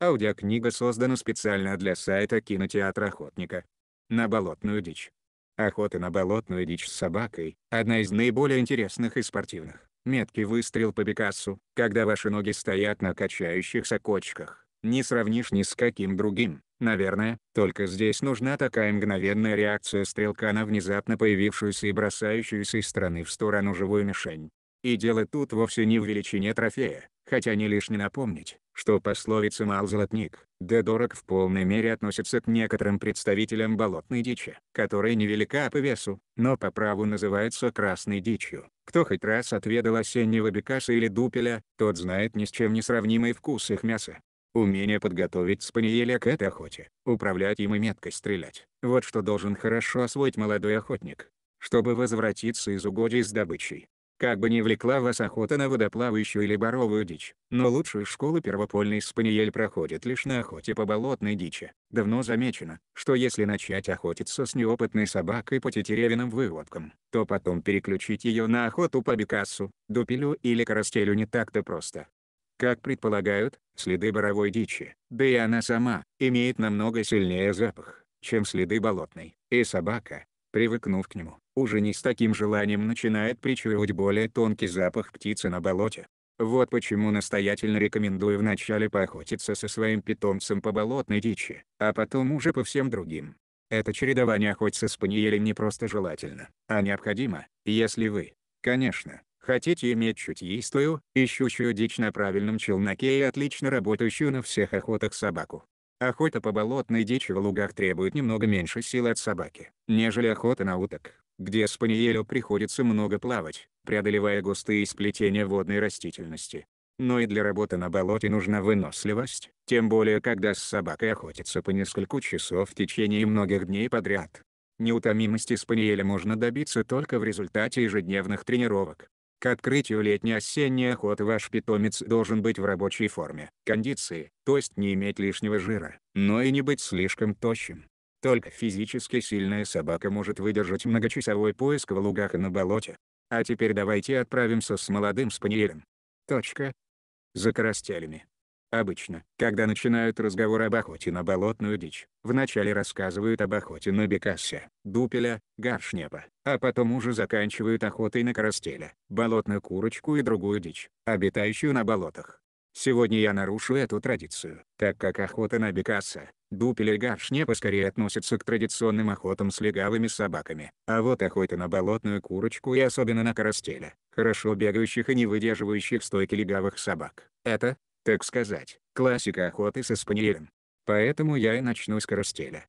Аудиокнига создана специально для сайта кинотеатра «Охотника». На болотную дичь. Охота на болотную дичь с собакой – одна из наиболее интересных и спортивных. Меткий выстрел по Бекасу, когда ваши ноги стоят на качающихся кочках. Не сравнишь ни с каким другим, наверное, только здесь нужна такая мгновенная реакция стрелка на внезапно появившуюся и бросающуюся из стороны в сторону живую мишень. И дело тут вовсе не в величине трофея хотя не лишне напомнить, что пословица «мал золотник, да дорог» в полной мере относится к некоторым представителям болотной дичи, которая невелика по весу, но по праву называется красной дичью. Кто хоть раз отведал осеннего бекаса или дупеля, тот знает ни с чем не сравнимый вкус их мяса. Умение подготовить спаниеля к этой охоте, управлять им и метко стрелять – вот что должен хорошо освоить молодой охотник, чтобы возвратиться из угодий с добычей. Как бы ни влекла вас охота на водоплавающую или боровую дичь, но лучшие школы первопольной спаниель проходят лишь на охоте по болотной дичи. Давно замечено, что если начать охотиться с неопытной собакой по тетеревиным выводкам, то потом переключить ее на охоту по бекасу, дупелю или карастелю не так-то просто. Как предполагают, следы боровой дичи, да и она сама, имеет намного сильнее запах, чем следы болотной, и собака, привыкнув к нему, уже не с таким желанием начинает причуивать более тонкий запах птицы на болоте. Вот почему настоятельно рекомендую вначале поохотиться со своим питомцем по болотной дичи, а потом уже по всем другим. Это чередование охоть со спаниелем не просто желательно, а необходимо, если вы, конечно, хотите иметь чутьистую, ищущую дичь на правильном челноке и отлично работающую на всех охотах собаку. Охота по болотной дичи в лугах требует немного меньше сил от собаки, нежели охота на уток где спаниелю приходится много плавать, преодолевая густые сплетения водной растительности. Но и для работы на болоте нужна выносливость, тем более когда с собакой охотится по несколько часов в течение многих дней подряд. Неутомимости спаниеля можно добиться только в результате ежедневных тренировок. К открытию летней-осенней охоты ваш питомец должен быть в рабочей форме, кондиции, то есть не иметь лишнего жира, но и не быть слишком тощим. Только физически сильная собака может выдержать многочасовой поиск в лугах и на болоте. А теперь давайте отправимся с молодым спаниелем. Точка. За карастелями. Обычно, когда начинают разговор об охоте на болотную дичь, вначале рассказывают об охоте на бекася, дупеля, гаршнепа, а потом уже заканчивают охотой на коростеля, болотную курочку и другую дичь, обитающую на болотах. Сегодня я нарушу эту традицию, так как охота на бекаса Дупель и гавшне поскорее относятся к традиционным охотам с легавыми собаками, а вот охота на болотную курочку и особенно на карастеля, хорошо бегающих и не выдерживающих стойки легавых собак. Это, так сказать, классика охоты со спаниелем. Поэтому я и начну с карастеля.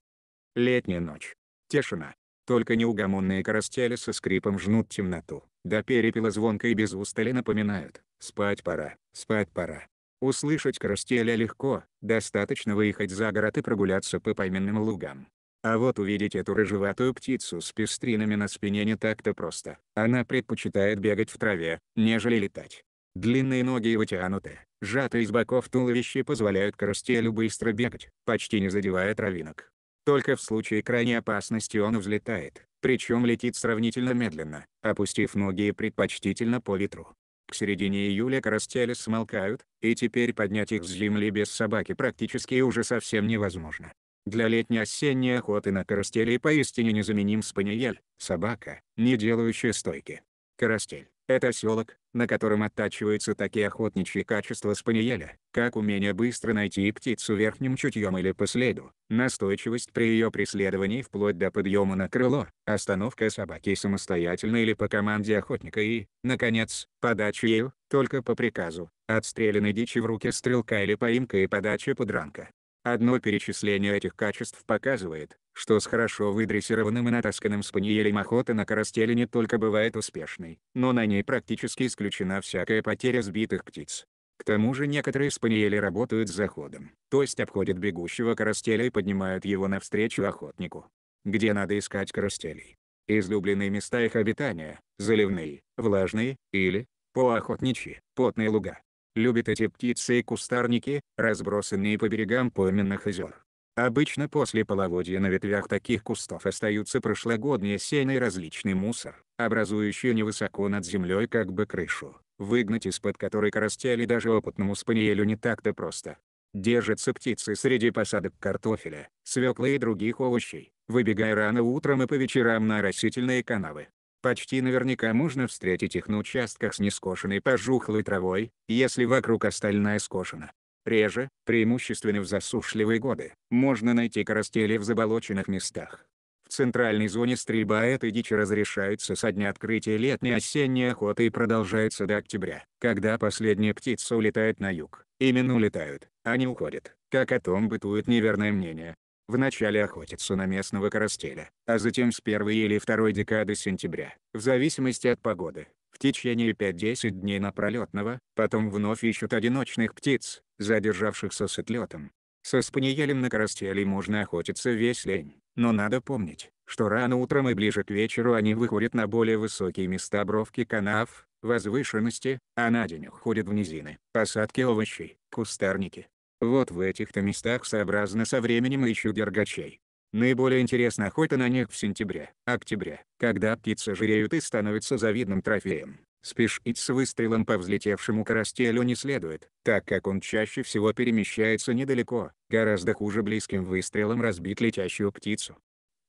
Летняя ночь. Тишина. Только неугомонные карастели со скрипом жнут темноту. До перепела звонко и без устали напоминают. Спать пора, спать пора. Услышать крастеля легко, достаточно выехать за город и прогуляться по пойменным лугам. А вот увидеть эту рыжеватую птицу с пестринами на спине не так-то просто. Она предпочитает бегать в траве, нежели летать. Длинные ноги и вытянутые, сжатые с боков туловище позволяют карастелю быстро бегать, почти не задевая травинок. Только в случае крайней опасности он взлетает, причем летит сравнительно медленно, опустив ноги и предпочтительно по ветру. К середине июля карастели смолкают, и теперь поднять их с земли без собаки практически уже совсем невозможно. Для летне осенней охоты на карастели поистине незаменим спаниель, собака, не делающая стойки. Карастель это оселок, на котором оттачиваются такие охотничьи качества спаниеля, как умение быстро найти птицу верхним чутьем или по следу, настойчивость при ее преследовании вплоть до подъема на крыло, остановка собаки самостоятельно или по команде охотника и, наконец, подача ею, только по приказу, отстрелянной дичи в руки стрелка или поимка и подача подранка. Одно перечисление этих качеств показывает, что с хорошо выдрессированным и натасканным спаниелем охота на карастеле не только бывает успешной, но на ней практически исключена всякая потеря сбитых птиц. К тому же некоторые спаниели работают с заходом, то есть обходят бегущего карастеля и поднимают его навстречу охотнику. Где надо искать карастелей? Излюбленные места их обитания – заливные, влажные, или, по охотничьи, потные луга. Любят эти птицы и кустарники, разбросанные по берегам пойменных озер. Обычно после половодья на ветвях таких кустов остаются прошлогодние сено и различный мусор, образующий невысоко над землей как бы крышу, выгнать из-под которой коростяли даже опытному спаниелю не так-то просто. Держатся птицы среди посадок картофеля, свеклы и других овощей, выбегая рано утром и по вечерам на растительные канавы. Почти наверняка можно встретить их на участках с нескошенной пожухлой травой, если вокруг остальная скошена реже, преимущественно в засушливые годы, можно найти коростели в заболоченных местах. В центральной зоне стрельба этой дичи разрешается со дня открытия летней осенней охоты и продолжается до октября, когда последняя птица улетает на юг. Именно улетают, а не уходят, как о том бытует неверное мнение. Вначале охотятся на местного коростеля, а затем с первой или второй декады сентября, в зависимости от погоды, в течение 5-10 дней на пролетного, потом вновь ищут одиночных птиц, задержавшихся с отлетом. Со спаниелем на карастеле можно охотиться весь лень, но надо помнить, что рано утром и ближе к вечеру они выходят на более высокие места бровки канав, возвышенности, а на день уходят в низины, посадки овощей, кустарники. Вот в этих-то местах сообразно со временем ищу дергачей. Наиболее интересна охота на них в сентябре-октябре, когда птицы жиреют и становятся завидным трофеем. Спешить с выстрелом по взлетевшему карастелю не следует, так как он чаще всего перемещается недалеко, гораздо хуже близким выстрелом разбить летящую птицу.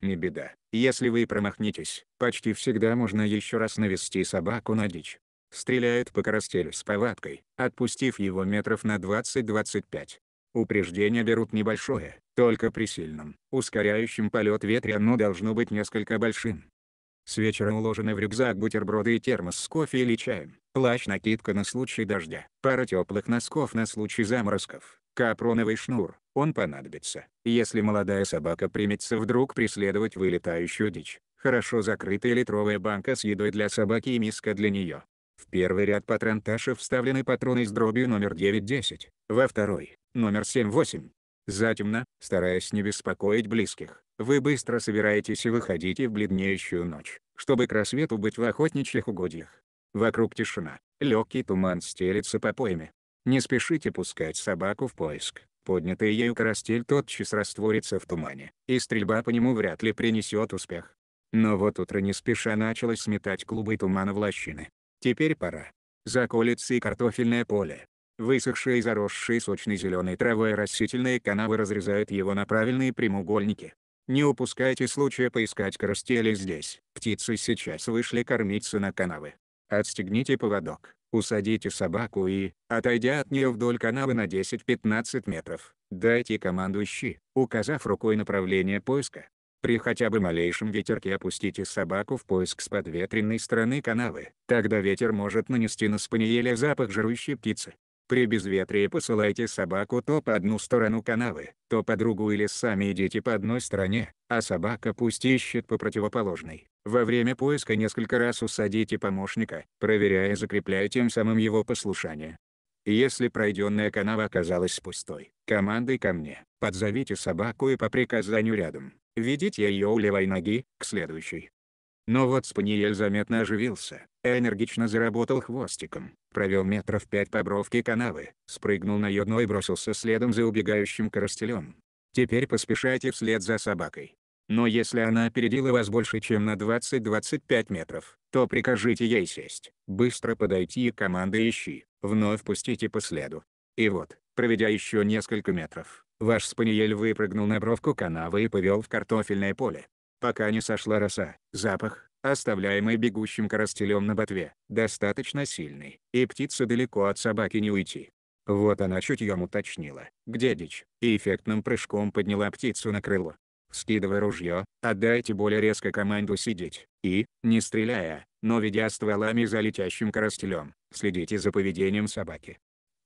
Не беда, если вы промахнетесь, почти всегда можно еще раз навести собаку на дичь. Стреляет по карастелю с повадкой, отпустив его метров на 20-25, Упреждение берут небольшое, только при сильном, ускоряющем полет ветре оно должно быть несколько большим. С вечера уложены в рюкзак бутерброды и термос с кофе или чаем, плащ-накидка на случай дождя, пара теплых носков на случай заморозков, капроновый шнур, он понадобится, если молодая собака примется вдруг преследовать вылетающую дичь, хорошо закрытая литровая банка с едой для собаки и миска для нее, в первый ряд патронташев вставлены патроны с дробью номер 9-10, во второй – номер 7-8. Затемно, стараясь не беспокоить близких, вы быстро собираетесь и выходите в бледнеющую ночь, чтобы к рассвету быть в охотничьих угодьях. Вокруг тишина, легкий туман стелится по пойме. Не спешите пускать собаку в поиск, поднятая ею карастель тотчас растворится в тумане, и стрельба по нему вряд ли принесет успех. Но вот утро не спеша начало сметать клубы тумана в лощины. Теперь пора. Заколется и картофельное поле. Высохшие и заросшие сочной зеленой травой растительные канавы разрезают его на правильные прямоугольники. Не упускайте случая поискать карастели здесь. Птицы сейчас вышли кормиться на канавы. Отстегните поводок, усадите собаку и, отойдя от нее вдоль канавы на 10-15 метров, дайте команду указав рукой направление поиска. При хотя бы малейшем ветерке опустите собаку в поиск с подветренной стороны канавы, тогда ветер может нанести на спаниеля запах жирующей птицы. При безветрии посылайте собаку то по одну сторону канавы, то по другую или сами идите по одной стороне, а собака пусть ищет по противоположной. Во время поиска несколько раз усадите помощника, проверяя и закрепляя тем самым его послушание. Если пройденная канава оказалась пустой, командой ко мне, подзовите собаку и по приказанию рядом. Ведите ее у левой ноги, к следующей. Но вот Спаниель заметно оживился, энергично заработал хвостиком, провел метров пять по бровке канавы, спрыгнул на ее дно и бросился следом за убегающим коростелем. Теперь поспешайте вслед за собакой. Но если она опередила вас больше чем на 20-25 метров, то прикажите ей сесть, быстро подойти и команда ищи, вновь пустите по следу. И вот, проведя еще несколько метров, Ваш спаниель выпрыгнул на бровку канавы и повел в картофельное поле. Пока не сошла роса, запах, оставляемый бегущим коростелем на ботве, достаточно сильный, и птица далеко от собаки не уйти. Вот она чутьем уточнила, где дичь, и эффектным прыжком подняла птицу на крыло. Скидывая ружье, отдайте более резко команду сидеть, и, не стреляя, но ведя стволами за летящим коростелем, следите за поведением собаки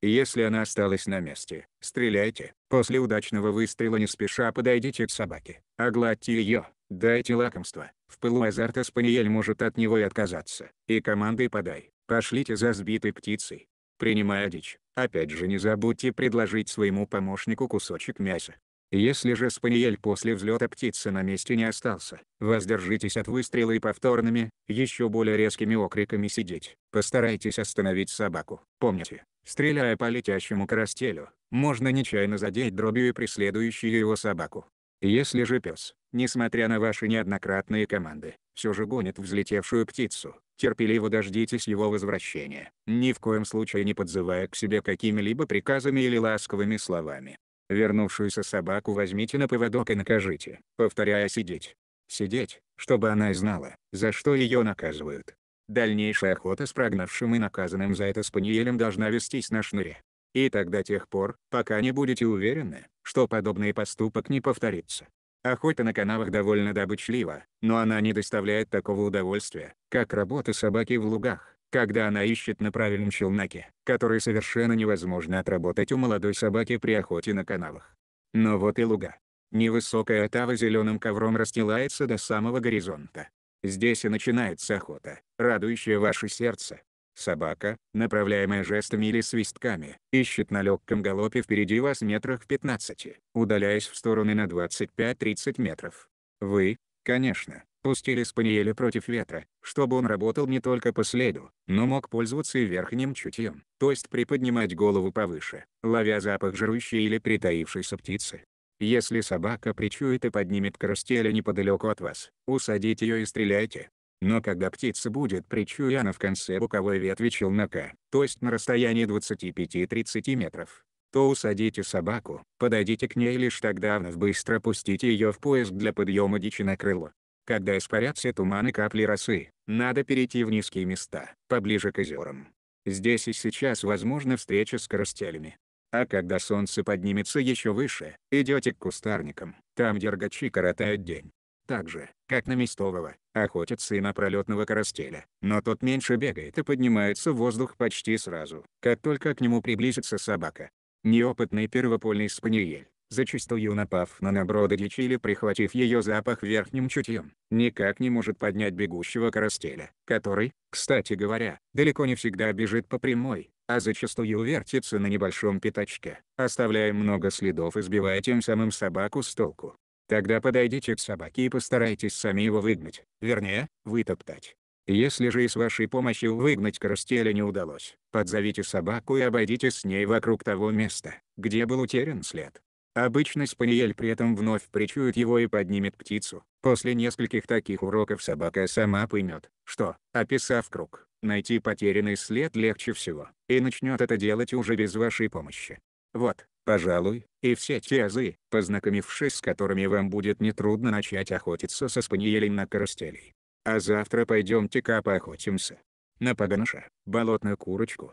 и если она осталась на месте, стреляйте. После удачного выстрела не спеша подойдите к собаке, огладьте ее, дайте лакомство. В пылу азарта спаниель может от него и отказаться. И командой подай, пошлите за сбитой птицей. Принимая дичь, опять же не забудьте предложить своему помощнику кусочек мяса. Если же спаниель после взлета птицы на месте не остался, воздержитесь от выстрела и повторными, еще более резкими окриками сидеть. Постарайтесь остановить собаку. Помните, стреляя по летящему карастелю, можно нечаянно задеть дробью и преследующую его собаку. Если же пес, несмотря на ваши неоднократные команды, все же гонит взлетевшую птицу, терпеливо дождитесь его возвращения, ни в коем случае не подзывая к себе какими-либо приказами или ласковыми словами. Вернувшуюся собаку возьмите на поводок и накажите, повторяя сидеть. Сидеть, чтобы она знала, за что ее наказывают. Дальнейшая охота с прогнавшим и наказанным за это спаниелем должна вестись на шнуре. И тогда тех пор, пока не будете уверены, что подобный поступок не повторится. Охота на канавах довольно добычлива, но она не доставляет такого удовольствия, как работа собаки в лугах когда она ищет на правильном челноке, который совершенно невозможно отработать у молодой собаки при охоте на каналах. Но вот и луга. Невысокая отава зеленым ковром расстилается до самого горизонта. Здесь и начинается охота, радующая ваше сердце. Собака, направляемая жестами или свистками, ищет на легком галопе впереди вас метрах в 15, удаляясь в стороны на 25-30 метров. Вы, конечно, Пустили спаниеля против ветра, чтобы он работал не только по следу, но мог пользоваться и верхним чутьем, то есть приподнимать голову повыше, ловя запах жрущей или притаившейся птицы. Если собака причует и поднимет крустеля неподалеку от вас, усадите ее и стреляйте. Но когда птица будет причуяна в конце буковой ветви челнока, то есть на расстоянии 25-30 метров, то усадите собаку, подойдите к ней лишь тогда вновь быстро пустите ее в поиск для подъема дичи на крыло, когда испарятся туманы капли росы, надо перейти в низкие места, поближе к озерам. Здесь и сейчас возможна встреча с коростелями. А когда солнце поднимется еще выше, идете к кустарникам, там дергачи коротают день. Так же, как на местового, охотятся и на пролетного коростеля, но тот меньше бегает и поднимается в воздух почти сразу, как только к нему приблизится собака. Неопытный первопольный спаниель, зачастую напав на набродыдичь или прихватив ее запах верхним чутьем, никак не может поднять бегущего карастеля, который, кстати говоря, далеко не всегда бежит по прямой, а зачастую вертится на небольшом пятачке, оставляя много следов и сбивая тем самым собаку с толку. Тогда подойдите к собаке и постарайтесь сами его выгнать, вернее, вытоптать. Если же и с вашей помощью выгнать карастеля не удалось, подзовите собаку и обойдите с ней вокруг того места, где был утерян след. Обычно спаниель при этом вновь причует его и поднимет птицу. После нескольких таких уроков собака сама поймет, что, описав круг, найти потерянный след легче всего, и начнет это делать уже без вашей помощи. Вот, пожалуй, и все те азы, познакомившись с которыми вам будет нетрудно начать охотиться со спаниелем на карастелей. А завтра пойдемте-ка поохотимся. На погоныша, болотную курочку,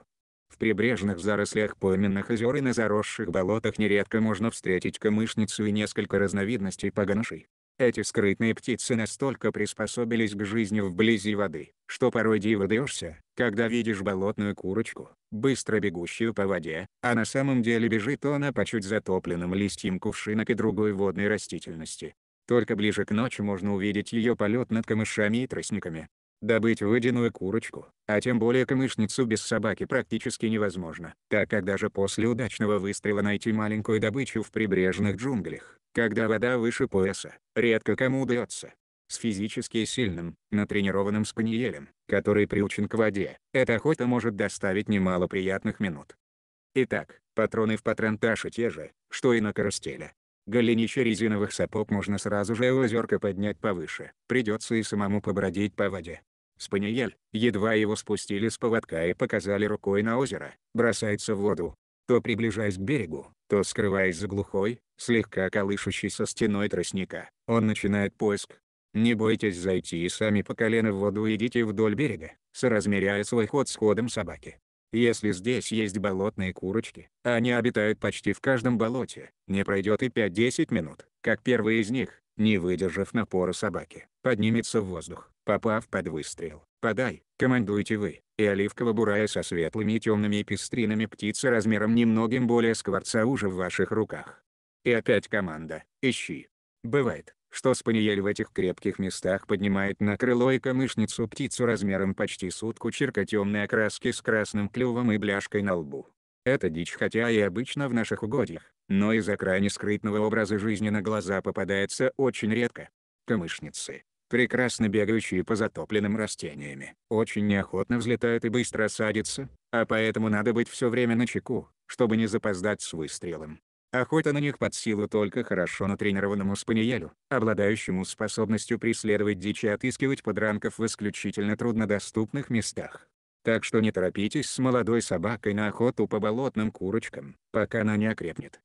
в прибрежных зарослях пойменных озер и на заросших болотах нередко можно встретить камышницу и несколько разновидностей погонышей. Эти скрытные птицы настолько приспособились к жизни вблизи воды, что порой диво даешься, когда видишь болотную курочку, быстро бегущую по воде, а на самом деле бежит она по чуть затопленным листьям кувшинок и другой водной растительности. Только ближе к ночи можно увидеть ее полет над камышами и тростниками, Добыть выеденную курочку, а тем более камышницу без собаки практически невозможно, так как даже после удачного выстрела найти маленькую добычу в прибрежных джунглях, когда вода выше пояса, редко кому удается. С физически сильным, натренированным спаниелем, который приучен к воде, эта охота может доставить немало приятных минут. Итак, патроны в патронташе те же, что и на карастеле. Голенище резиновых сапог можно сразу же у озерка поднять повыше, придется и самому побродить по воде. Спаниель, едва его спустили с поводка и показали рукой на озеро, бросается в воду. То приближаясь к берегу, то скрываясь за глухой, слегка колышущейся стеной тростника, он начинает поиск. Не бойтесь зайти и сами по колено в воду идите вдоль берега, соразмеряя свой ход с ходом собаки. Если здесь есть болотные курочки, они обитают почти в каждом болоте, не пройдет и 5-10 минут, как первый из них, не выдержав напора собаки, поднимется в воздух попав под выстрел. «Подай!» — командуете вы, и оливково бурая со светлыми и темными пестринами птица размером немногим более скворца уже в ваших руках. И опять команда «Ищи!» Бывает, что спаниель в этих крепких местах поднимает на крыло и камышницу птицу размером почти сутку черка темной окраски с красным клювом и бляшкой на лбу. Это дичь хотя и обычно в наших угодьях, но из-за крайне скрытного образа жизни на глаза попадается очень редко. Камышницы, прекрасно бегающие по затопленным растениями. Очень неохотно взлетают и быстро садятся, а поэтому надо быть все время на чеку, чтобы не запоздать с выстрелом. Охота на них под силу только хорошо натренированному спаниелю, обладающему способностью преследовать дичь и отыскивать подранков в исключительно труднодоступных местах. Так что не торопитесь с молодой собакой на охоту по болотным курочкам, пока она не окрепнет.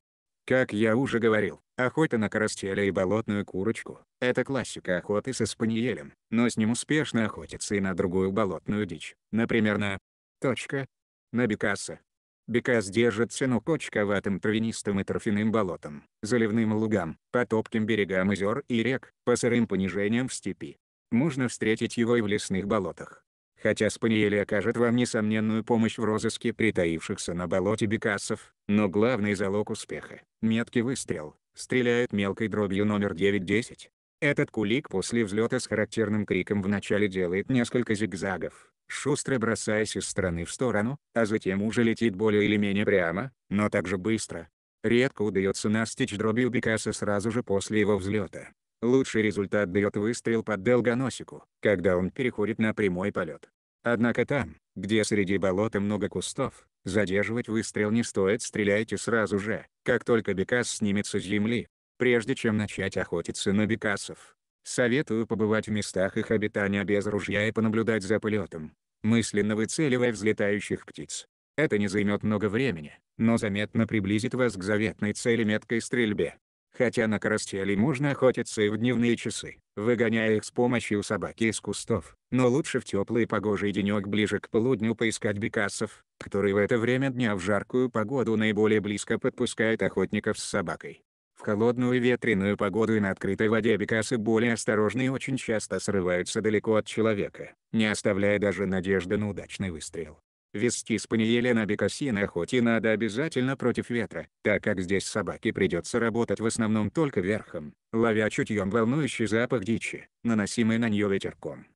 Как я уже говорил, охота на карастеля и болотную курочку – это классика охоты со спаниелем, но с ним успешно охотятся и на другую болотную дичь, например на… Точка. На бекаса. Бекас держит цену кочковатым травянистым и торфяным болотам, заливным лугам, по топким берегам озер и рек, по сырым понижениям в степи. Можно встретить его и в лесных болотах, Хотя Спаниели окажет вам несомненную помощь в розыске притаившихся на болоте бекасов, но главный залог успеха – меткий выстрел, Стреляет мелкой дробью номер 9-10. Этот кулик после взлета с характерным криком вначале делает несколько зигзагов, шустро бросаясь из стороны в сторону, а затем уже летит более или менее прямо, но также быстро. Редко удается настичь дробью Бекаса сразу же после его взлета, Лучший результат дает выстрел под долгоносику, когда он переходит на прямой полет. Однако там, где среди болота много кустов, задерживать выстрел не стоит стреляйте сразу же, как только бекас снимется с земли, прежде чем начать охотиться на бекасов. Советую побывать в местах их обитания без ружья и понаблюдать за полетом, мысленно выцеливая взлетающих птиц. Это не займет много времени, но заметно приблизит вас к заветной цели меткой стрельбе хотя на карастелей можно охотиться и в дневные часы, выгоняя их с помощью собаки из кустов, но лучше в теплый погожий денек ближе к полудню поискать бекасов, которые в это время дня в жаркую погоду наиболее близко подпускают охотников с собакой. В холодную и ветреную погоду и на открытой воде бекасы более осторожны и очень часто срываются далеко от человека, не оставляя даже надежды на удачный выстрел. Вести спаниеля на бекасина охоте надо обязательно против ветра, так как здесь собаке придется работать в основном только верхом, ловя чутьем волнующий запах дичи, наносимый на нее ветерком.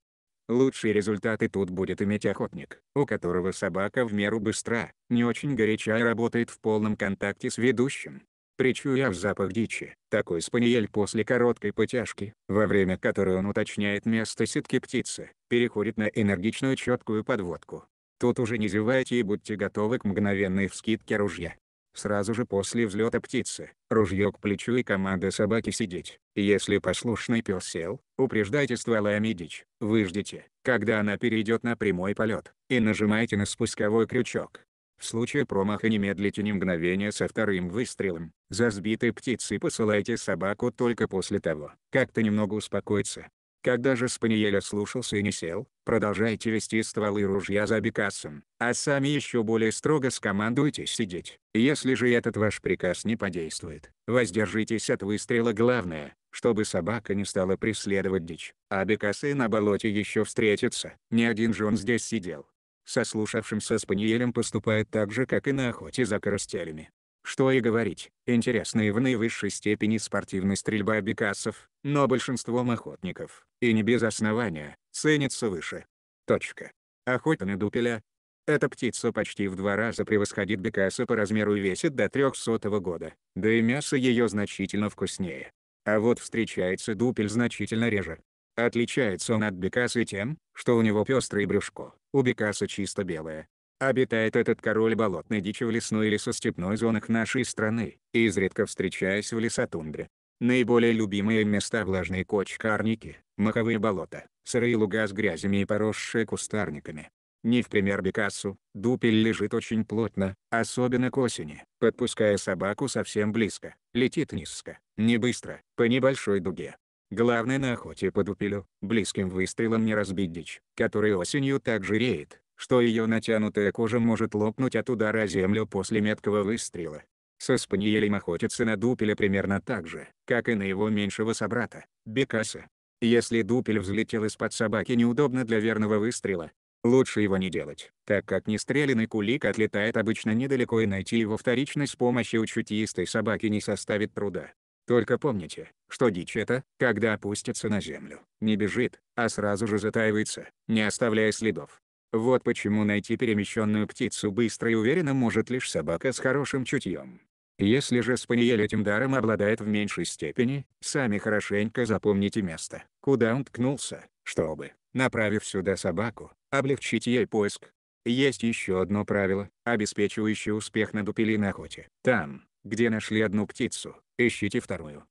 Лучшие результаты тут будет иметь охотник, у которого собака в меру быстра, не очень горяча и работает в полном контакте с ведущим. Причуяв запах дичи, такой спаниель после короткой потяжки, во время которой он уточняет место сетки птицы, переходит на энергичную четкую подводку, Тут уже не зевайте и будьте готовы к мгновенной вскидке ружья. Сразу же после взлета птицы, ружье к плечу и команда собаки сидеть. Если послушный пес сел, упреждайте стволами дичь, выждите, когда она перейдет на прямой полет, и нажимайте на спусковой крючок. В случае промаха не медлите ни мгновения со вторым выстрелом. За сбитой птицей посылайте собаку только после того, как то немного успокоится. Когда же Спаниель слушался и не сел, продолжайте вести стволы ружья за Бекасом, а сами еще более строго скомандуйте сидеть. Если же этот ваш приказ не подействует, воздержитесь от выстрела главное, чтобы собака не стала преследовать дичь, а Бекасы на болоте еще встретятся, ни один же он здесь сидел. Сослушавшимся спаниелем поступает так же, как и на охоте за коростелями. Что и говорить, и в наивысшей степени спортивная стрельба бекасов, но большинством охотников, и не без основания, ценится выше. Точка. Охота на дупеля. Эта птица почти в два раза превосходит бекаса по размеру и весит до 300 года, да и мясо ее значительно вкуснее. А вот встречается дупель значительно реже. Отличается он от бекаса тем, что у него пестрое брюшко, у бекаса чисто белое, Обитает этот король болотной дичи в лесной или лесостепной зонах нашей страны, изредка встречаясь в лесотундре. Наиболее любимые места влажные кочкарники, маховые болота, сырые луга с грязями и поросшие кустарниками. Не в пример бекасу, дупель лежит очень плотно, особенно к осени, подпуская собаку совсем близко, летит низко, не быстро, по небольшой дуге. Главное на охоте по дупелю, близким выстрелом не разбить дичь, который осенью так жиреет, что ее натянутая кожа может лопнуть от удара о землю после меткого выстрела. Со спаниелем охотятся на дупеля примерно так же, как и на его меньшего собрата, бекаса. Если дупель взлетел из-под собаки неудобно для верного выстрела, лучше его не делать, так как нестреляный кулик отлетает обычно недалеко и найти его вторично с помощью чутьистой собаки не составит труда. Только помните, что дичь это, когда опустится на землю, не бежит, а сразу же затаивается, не оставляя следов. Вот почему найти перемещенную птицу быстро и уверенно может лишь собака с хорошим чутьем. Если же спаниель этим даром обладает в меньшей степени, сами хорошенько запомните место, куда он ткнулся, чтобы, направив сюда собаку, облегчить ей поиск. Есть еще одно правило, обеспечивающее успех на дупелиной охоте. Там, где нашли одну птицу, ищите вторую.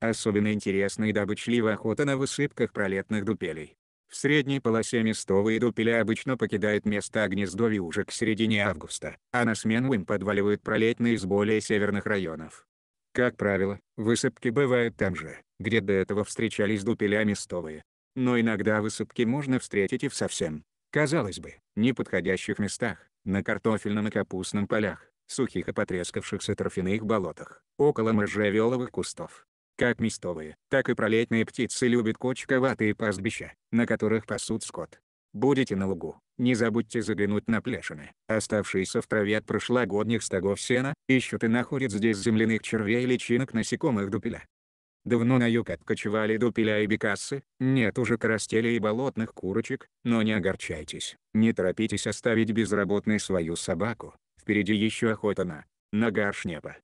Особенно интересна и добычлива охота на высыпках пролетных дупелей. В средней полосе местовые дупели обычно покидают место гнездовья уже к середине августа, а на смену им подваливают пролетные из более северных районов. Как правило, высыпки бывают там же, где до этого встречались дупеля местовые. Но иногда высыпки можно встретить и в совсем, казалось бы, неподходящих местах, на картофельном и капустном полях, сухих и потрескавшихся торфяных болотах, около можжевеловых кустов, как местовые, так и пролетные птицы любят кучковатые пастбища, на которых пасут скот. Будете на лугу, не забудьте заглянуть на плешины, оставшиеся в траве от прошлогодних стогов сена, ищут и находят здесь земляных червей и личинок насекомых дупеля. Давно на юг откочевали дупеля и бекасы. нет уже карастелей и болотных курочек, но не огорчайтесь, не торопитесь оставить безработной свою собаку, впереди еще охота на, на неба.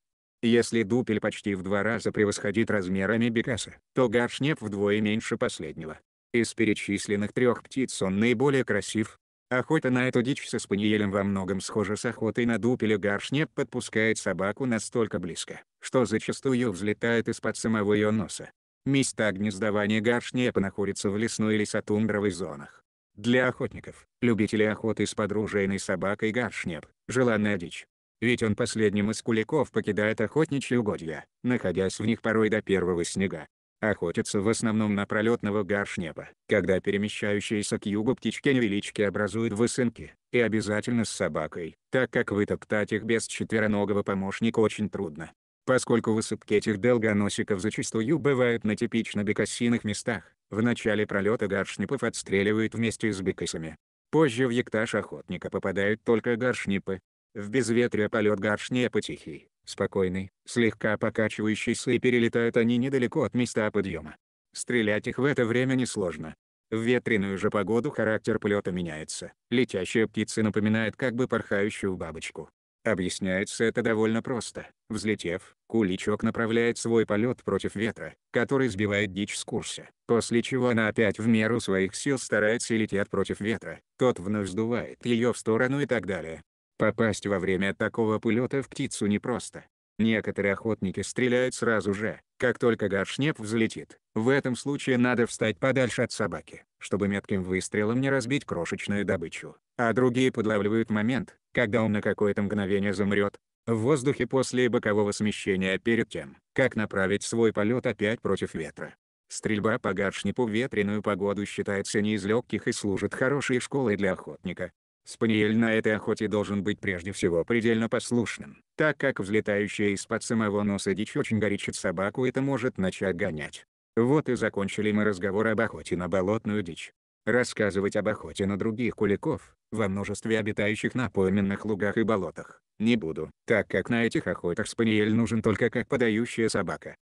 Если дупель почти в два раза превосходит размерами бекаса, то гаршнеп вдвое меньше последнего. Из перечисленных трех птиц он наиболее красив. Охота на эту дичь со спаниелем во многом схожа с охотой на дупеля гаршнеп подпускает собаку настолько близко, что зачастую взлетает из-под самого ее носа. Места гнездования гаршнепа находятся в лесной или сатундровой зонах. Для охотников, любителей охоты с подружейной собакой гаршнеп – желанная дичь. Ведь он последним из куликов покидает охотничьи угодья, находясь в них порой до первого снега. Охотятся в основном на пролетного гаршнепа, когда перемещающиеся к югу птички-невелички образуют высынки, и обязательно с собакой, так как вытоптать их без четвероногого помощника очень трудно. Поскольку высыпки этих долгоносиков зачастую бывают на типично бекасиных местах, в начале пролета гаршнипов отстреливают вместе с бекасами. Позже в ектаж охотника попадают только гаршнипы, в безветрие полет горшнепа потихий, спокойный, слегка покачивающийся и перелетают они недалеко от места подъема. Стрелять их в это время несложно. В ветреную же погоду характер полета меняется. Летящая птица напоминает как бы порхающую бабочку. Объясняется это довольно просто. Взлетев, куличок направляет свой полет против ветра, который сбивает дичь с курса, после чего она опять в меру своих сил старается лететь против ветра, тот вновь сдувает ее в сторону и так далее. Попасть во время такого полета в птицу непросто. Некоторые охотники стреляют сразу же, как только горшнеп взлетит. В этом случае надо встать подальше от собаки, чтобы метким выстрелом не разбить крошечную добычу. А другие подлавливают момент, когда он на какое-то мгновение замрет, в воздухе после бокового смещения перед тем, как направить свой полет опять против ветра. Стрельба по горшнепу в ветреную погоду считается не из легких и служит хорошей школой для охотника, Спаниель на этой охоте должен быть прежде всего предельно послушным, так как взлетающая из-под самого носа дичь очень горячит собаку и это может начать гонять. Вот и закончили мы разговор об охоте на болотную дичь. Рассказывать об охоте на других куликов, во множестве обитающих на пойменных лугах и болотах, не буду, так как на этих охотах спаниель нужен только как подающая собака.